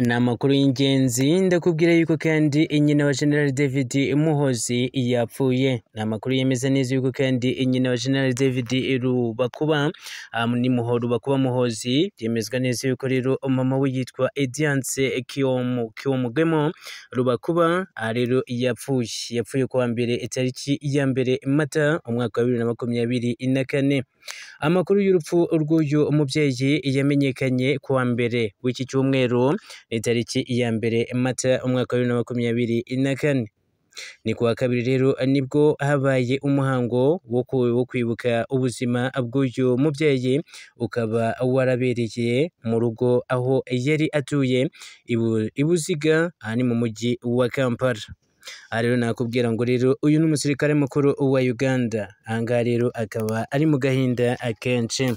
ni amakuru y'ingenzi ndakubwira yuko kandi nyina wa General David Muhozi yapfuye ni amakuru yemeza neza yuko kandi nyina wa General David Rubakuba um, ni muho Rubakuba Muhozi byemezwa neza yuko rero mama we yitwa Ediance Kiyomu Kiyomugemo Rubakuba ah, rero yapfuye yapfuye kuwa mbere itariki ya mbere Mata umwaka wa bibiri na makumyabiri na kane amakuru y'urupfu rw'uyu mubyeyi yamenyekanye kuwa mbere w'iki cyumweru ni itariki ya mbere mata umwaka wa bibiri na makumyabiri na kane ni kuwa kabiri rero nibwo habaye umuhango wo kwibuka ubuzima bw'uyu mubyeyi ukaba warabereye mu rugo aho yari atuye i Buziga aha mu mujyi wa Kampala aha rero nakubwira ngo rero uyu ni umusirikare mukuru wa Uganda aha ngaha rero akaba ari mu gahinda akenshi